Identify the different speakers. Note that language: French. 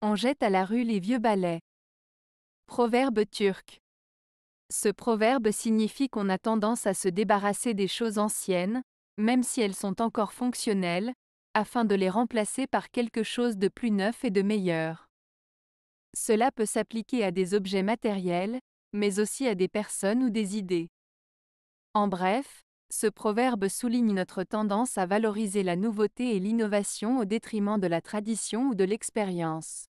Speaker 1: On jette à la rue les vieux balais. Proverbe turc. Ce proverbe signifie qu'on a tendance à se débarrasser des choses anciennes, même si elles sont encore fonctionnelles, afin de les remplacer par quelque chose de plus neuf et de meilleur. Cela peut s'appliquer à des objets matériels, mais aussi à des personnes ou des idées. En bref, ce proverbe souligne notre tendance à valoriser la nouveauté et l'innovation au détriment de la tradition ou de l'expérience.